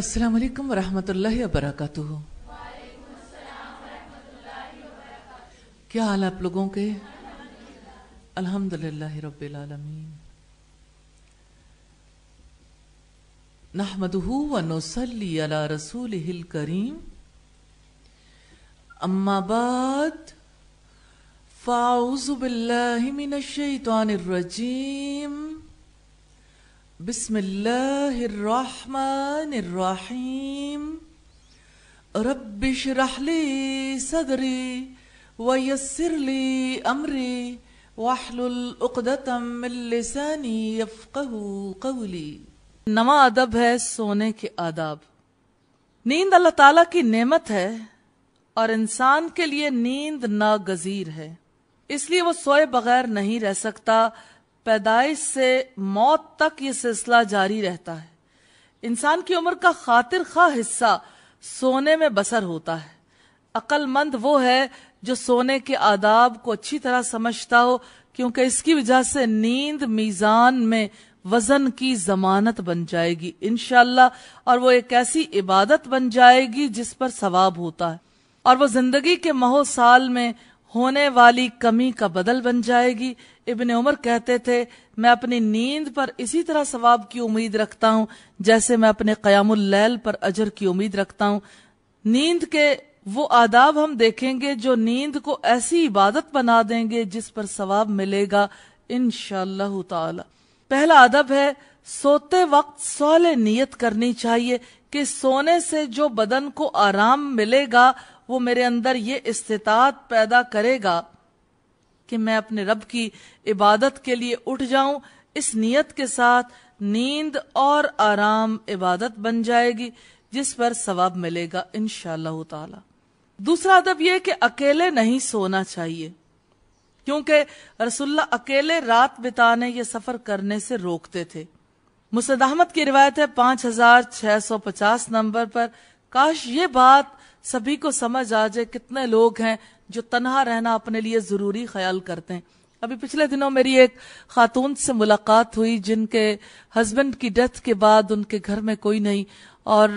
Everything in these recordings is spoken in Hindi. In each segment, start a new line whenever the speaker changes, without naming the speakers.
अस्सलाम वालेकुम वरहमतुल्लाहि वबरकातुहू क्या हाल आप लोगों के अल्हम्दुलिल्लाह रब्बिल आलमीन नहमदहू व नसल्ली अला रसूलिहिल करीम अम्मा बाद फाउजु बिल्लाहि मिनश शैतानिर रजीम بسم الله الرحمن الرحيم رب اشرح لي صدري ويسر لي أمري واحلل عقدة من لساني يفقه قولي नवा अदब है सोने के आदाब नींद अल्लाह ताला की नेमत है और इंसान के लिए नींद नागजीर है इसलिए वो सोए बगैर नहीं रह सकता पैदाइश से मौत तक ये सिलसिला जारी रहता है इंसान की उम्र का खातिर खा हिस्सा सोने में बसर होता है अक्लमंद वो है जो सोने के आदाब को अच्छी तरह समझता हो क्योंकि इसकी वजह से नींद मीज़ान में वजन की जमानत बन जाएगी इनशाला और वो एक ऐसी इबादत बन जाएगी जिस पर सवाब होता है और वो जिंदगी के महो साल में होने वाली कमी का बदल बन जाएगी इबन उमर कहते थे मैं अपनी नींद पर इसी तरह सवाब की उम्मीद रखता हूँ जैसे मैं अपने कयामुल्लैल पर अजर की उम्मीद रखता हूँ नींद के वो आदाब हम देखेंगे जो नींद को ऐसी इबादत बना देंगे जिस पर सवाब मिलेगा इन ताला पहला अदब है सोते वक्त सोले नीयत करनी चाहिए कि सोने से जो बदन को आराम मिलेगा वो मेरे अंदर ये इस्तात पैदा करेगा कि मैं अपने रब की इबादत के लिए उठ जाऊं इस नीयत के साथ नींद और आराम इबादत बन जाएगी जिस पर सवाब मिलेगा इन ताला दूसरा अदब यह कि अकेले नहीं सोना चाहिए क्योंकि रसुल्ला अकेले रात बिताने या सफर करने से रोकते थे मुसद अहमद की रिवायत है पांच हजार छह सौ पचास नंबर पर काश ये बात सभी को समझ आ जाए कितने लोग हैं जो तनहा रहना अपने लिए ज़रूरी ख्याल करते हैं अभी पिछले दिनों मेरी एक खातून से मुलाकात हुई जिनके हस्बैंड की डेथ के बाद उनके घर में कोई नहीं और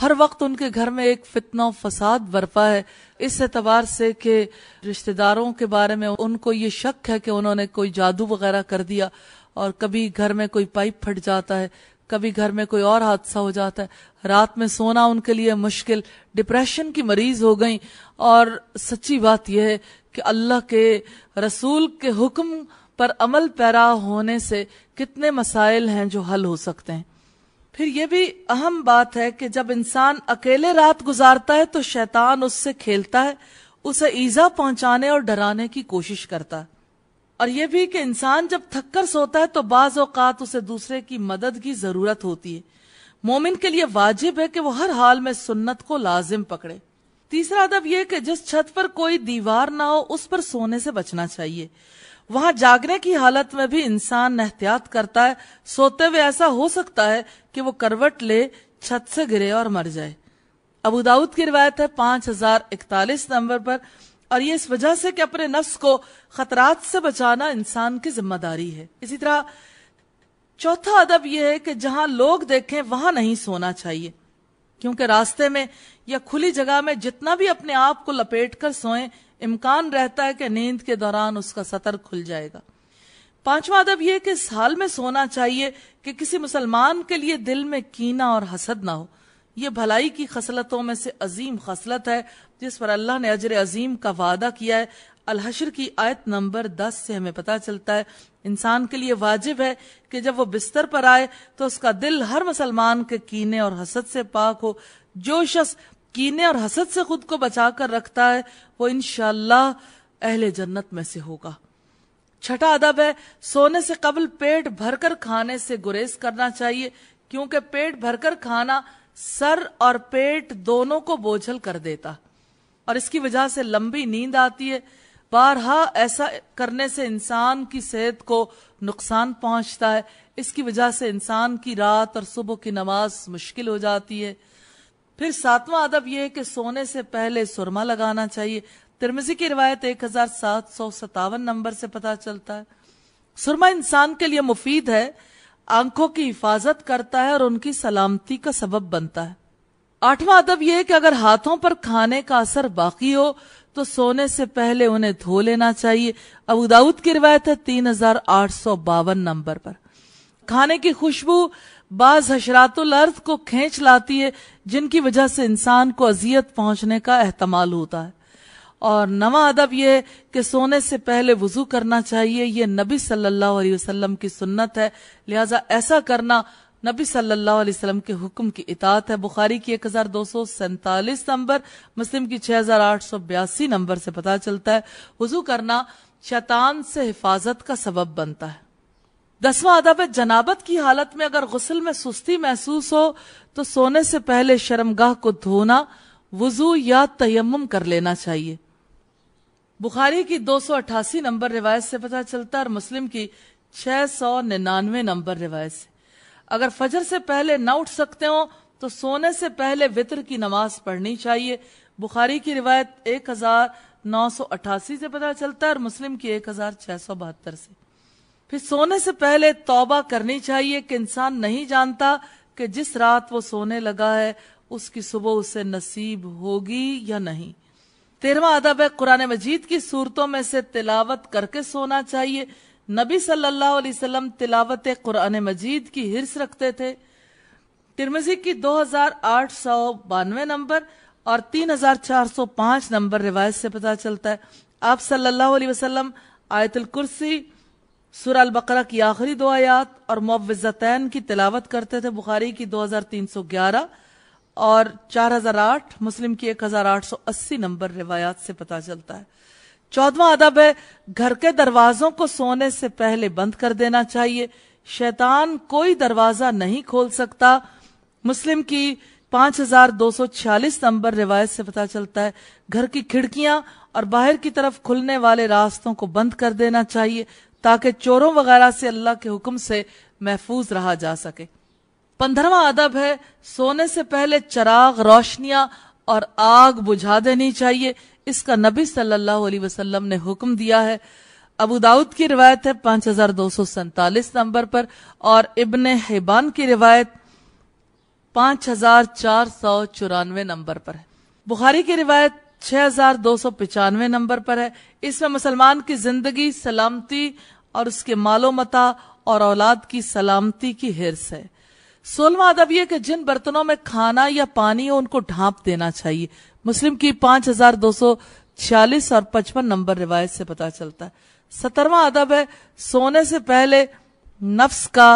हर वक्त उनके घर में एक फितना फसाद बरपा है इस एतबार से कि रिश्तेदारों के बारे में उनको ये शक है कि उन्होंने कोई जादू वगैरह कर दिया और कभी घर में कोई पाइप फट जाता है कभी घर में कोई और हादसा हो जाता है रात में सोना उनके लिए मुश्किल डिप्रेशन की मरीज हो गई और सच्ची बात यह है कि अल्लाह के रसूल के हुक्म पर अमल पैरा होने से कितने मसाइल हैं जो हल हो सकते हैं फिर यह भी अहम बात है कि जब इंसान अकेले रात गुजारता है तो शैतान उससे खेलता है उसे ईजा पहुंचाने और डराने की कोशिश करता है और यह भी कि इंसान जब थककर सोता है तो बाज अवकात उसे दूसरे की मदद की जरूरत होती है मोमिन के लिए वाजिब है कि वो हर हाल में सुन्नत को लाजिम पकड़े तीसरा अदब यह कि जिस छत पर कोई दीवार ना हो उस पर सोने से बचना चाहिए वहां जागने की हालत में भी इंसान एहतियात करता है सोते हुए ऐसा हो सकता है कि वो करवट ले छत से गिरे और मर जाए अबू दाऊद की रिवायत है पांच हजार इकतालीस नंबर पर और ये इस वजह से कि अपने नफ्स को खतरात से बचाना इंसान की जिम्मेदारी है इसी तरह चौथा अदब यह है कि जहां लोग देखें वहां नहीं सोना चाहिए क्योंकि रास्ते में या खुली जगह में जितना भी अपने आप को लपेट कर सोए इम्कान रहता है कि नींद के दौरान उसका सतर खुल जाएगा पांचवा अदब यह कि साल हाल में सोना चाहिए कि किसी मुसलमान के लिए दिल में कीना और हसद ना हो ये भलाई की खसलतों में से अजीम खसलत है जिस पर अल्लाह ने अजर अजीम का वादा किया है अलहशर की आयत नंबर दस से हमें पता चलता है इंसान के लिए वाजिब है कि जब वो बिस्तर पर आए तो उसका दिल हर मुसलमान के कीने और हसद से पाक हो जो शख्स कीने और हसद से खुद को बचा कर रखता है वो इनशाला अहले जन्नत में से होगा छठा अदब है सोने से कबल पेट भरकर खाने से गुरेज करना चाहिए क्योंकि पेट भरकर खाना सर और पेट दोनों को बोझल कर देता और इसकी वजह से लंबी नींद आती है बारहा ऐसा करने से इंसान की सेहत को नुकसान पहुंचता है इसकी वजह से इंसान की रात और सुबह की नमाज मुश्किल हो जाती है फिर सातवां अदब यह है कि सोने से पहले सुरमा लगाना चाहिए तिरमिजी की रिवायत एक हजार सात सौ सतावन नंबर से पता चलता है सुरमा इंसान के लिए मुफीद है आंखों की हिफाजत करता है और उनकी सलामती का सबब बनता है आठवां अदब यह है कि अगर हाथों पर खाने का असर बाकी हो तो सोने से पहले उन्हें धो लेना चाहिए अब उदाउद की रिवायत है तीन हजार आठ सौ बावन नंबर पर खाने की खुशबू बाज हशरातुल अर्थ को खींच लाती है जिनकी वजह से इंसान को अजियत पहुंचने का अहतमाल होता है और नवा अदब यह है कि सोने से पहले वजू करना चाहिए ये नबी सल्लल्लाहु अलैहि वसल्लम की सुन्नत है लिहाजा ऐसा करना नबी सल्लल्लाहु अलैहि वसल्लम के हुक्म की इतात है बुखारी की एक हजार दो सौ सैतालीस नंबर मुस्लिम की छह हजार आठ सौ बयासी नंबर से पता चलता है वजू करना शैतान से हिफाजत का सबब बनता है दसवां अदब है जनाबत की हालत में अगर गसल में सुस्ती महसूस हो तो सोने से पहले शर्मगाह को धोना वजू या तयम कर लेना चाहिए बुखारी की 288 नंबर रिवायत से पता चलता है और मुस्लिम की 699 नंबर रिवायत से अगर फजर से पहले ना उठ सकते हो तो सोने से पहले वितर की नमाज पढ़नी चाहिए बुखारी की रिवायत एक हजार नौ सौ अट्ठासी से पता चलता है और मुस्लिम की एक हजार छह सौ बहत्तर से फिर सोने से पहले तौबा करनी चाहिए कि इंसान नहीं जानता कि जिस रात वो सोने लगा है उसकी सुबह उसे नसीब होगी या नहीं तेरहवा अदब है कुरान मजीद की सूरतों में से तिलावत करके सोना चाहिए नबी सल्लल्लाहु अलैहि वसल्लम तिलावत कुरान मजीद की हिरस रखते थे तिरमिजी की दो हजार आठ सौ बानवे नंबर और तीन हजार चार सौ पांच नंबर रिवायत से पता चलता है आप सल्लल्लाहु अलैहि वसल्लम आयतुल कुर्सी सुर अल बकरा की आखिरी दो आयात और मुआवजतैन की तिलावत करते थे बुखारी की दो हजार तीन सौ ग्यारह और 4008 मुस्लिम की 1880 नंबर रिवायात से पता चलता है चौदवा अदब है घर के दरवाजों को सोने से पहले बंद कर देना चाहिए शैतान कोई दरवाजा नहीं खोल सकता मुस्लिम की 5246 नंबर रिवायत से पता चलता है घर की खिड़कियां और बाहर की तरफ खुलने वाले रास्तों को बंद कर देना चाहिए ताकि चोरों वगैरह से अल्लाह के हुक्म से महफूज रहा जा सके पंद्रवा अदब है सोने से पहले चराग रोशनियां और आग बुझा देनी चाहिए इसका नबी सल्लल्लाहु अलैहि वसल्लम ने हुक्म दिया है अबू दाऊद की रिवायत है पांच हजार दो सौ सैतालीस नंबर पर और इबन हिबान की रिवायत पांच हजार चार सौ चौरानवे नंबर पर है बुखारी की रिवायत छह हजार दो सौ नंबर पर है इसमें मुसलमान की जिंदगी सलामती और उसके मालो मता और औलाद की सलामती की हिरस है सोलवा अदब यह कि जिन बर्तनों में खाना या पानी हो उनको ढांप देना चाहिए मुस्लिम की पांच हजार दो सौ छियालीस और पचपन नंबर रिवायत से पता चलता है सत्रवा अदब है सोने से पहले नफ्स का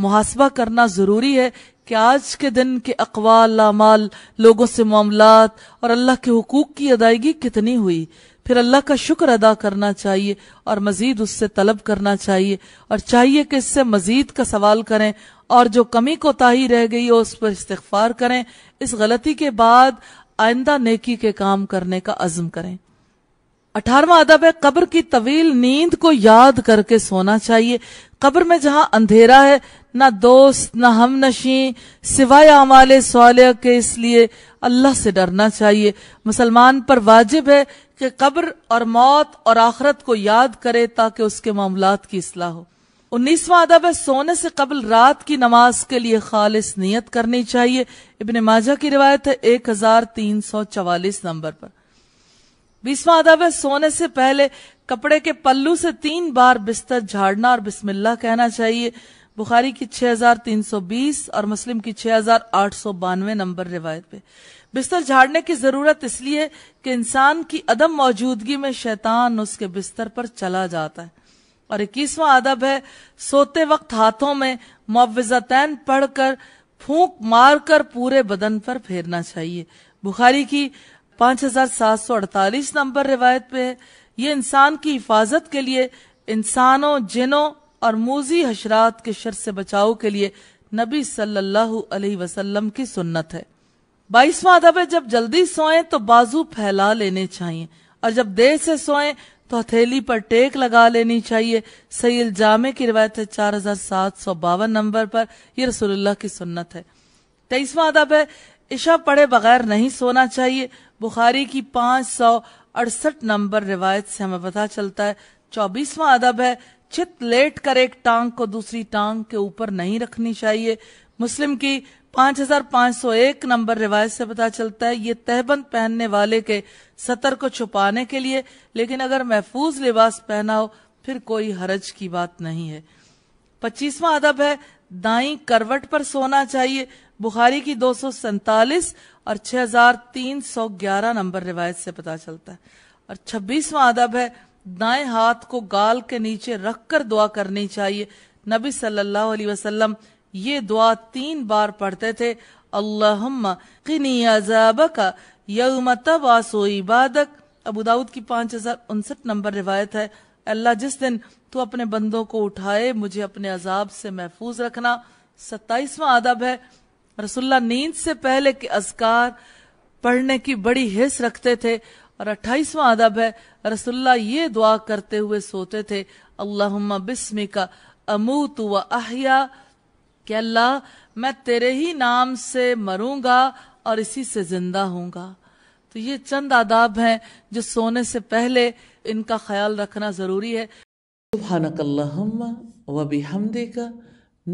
मुहासबा करना जरूरी है कि आज के दिन के अकवाल अमाल लोगों से मामला और अल्लाह के हकूक की अदायगी कितनी हुई फिर अल्लाह का शुक्र अदा करना चाहिए और मजीद उससे तलब करना चाहिए और चाहिए कि इससे मजीद का सवाल करें और जो कमी कोताही रह गई हो उस पर इस्तफार करें इस गलती के बाद आइंदा नेकी के काम करने का अज़म करें अठारवा अदब है कब्र की तवील नींद को याद करके सोना चाहिए कब्र में जहां अंधेरा है ना दोस्त ना हम नशी सिवाय अमाल सवाल के इसलिए अल्लाह से डरना चाहिए मुसलमान पर वाजिब है कि कब्र और मौत और आखरत को याद करे ताकि उसके मामला की असलाह हो उन्नीसवा अदब है सोने से कबल रात की नमाज के लिए खालिश नीयत करनी चाहिए इबन माजा की रिवायत है एक हजार तीन सौ चवालीस नंबर पर बीसवा अदब है सोने से पहले कपड़े के पल्लू से तीन बार बिस्तर झाड़ना और बिस्मिल्लाह कहना चाहिए बुखारी की 6320 और मुस्लिम की 6892 नंबर रिवायत पे बिस्तर झाड़ने की जरूरत इसलिए कि इंसान की अदम मौजूदगी में शैतान उसके बिस्तर पर चला जाता है और इक्कीसवा अदब है सोते वक्त हाथों में मुआवजतैन पढ़कर फूंक मारकर पूरे बदन पर फेरना चाहिए बुखारी की 5748 नंबर रिवायत पे है ये इंसान की हिफाजत के लिए इंसानों जिनों और मूजी हशरात के शर से बचाव के लिए नबी सल्लल्लाहु अलैहि वसल्लम की सुन्नत है बाईसवा अदब है जब जल्दी सोएं तो बाजू फैला लेने चाहिए और जब देर से सोएं तो हथेली पर टेक लगा लेनी चाहिए सही इल्जामे की रिवायत है चार हजार सात सौ बावन नंबर पर यह रसोल्ला की सुन्नत है तेईसवा अदब है इशा पढ़े बगैर नहीं सोना चाहिए बुखारी की पांच सौ अड़सठ नंबर रिवायत से हमें पता चलता है चौबीसवा अदब है चित लेट कर एक टांग को दूसरी टांग के ऊपर नहीं रखनी चाहिए मुस्लिम की 5501 नंबर रिवायत से पता चलता है ये तहबंद पहनने वाले के सतर को छुपाने के लिए लेकिन अगर महफूज लिबास पहना हो फिर कोई हरज की बात नहीं है पच्चीसवा अदब है दाई करवट पर सोना चाहिए बुखारी की दो सैतालीस और छह हजार तीन सौ ग्यारह नंबर रिवायत से पता चलता है और छब्बीसवा अदब है दाएं हाथ को गाल के नीचे रखकर दुआ करनी चाहिए नबी सल्लल्लाहु अलैहि वसल्लम ये दुआ तीन बार पढ़ते थे अल्लाह किनी अजाबक इबादक अबू दाऊद की पांच हजार उनसठ नंबर रिवायत है अल्लाह जिस दिन तू अपने बंदों को उठाए मुझे अपने अजाब से महफूज रखना सत्ताईसवा अदब है रसुल्ला नींद से पहले के असकार पढ़ने की बड़ी हिस्स रखते थे और अट्ठाईसवा अदब है रसुल्ला ये दुआ करते हुए सोते थे अल्लाह बिस्मिका अमूत व अहिया कि अल्लाह मैं तेरे ही नाम से मरूंगा और इसी से जिंदा होऊंगा तो ये चंद आदाब हैं जो सोने से पहले इनका ख्याल रखना ज़रूरी है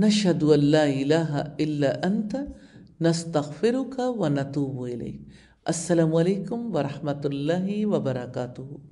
نشهد ان لا اله الا انت نستغفرك ونتوب اليك السلام عليكم ورحمه الله وبركاته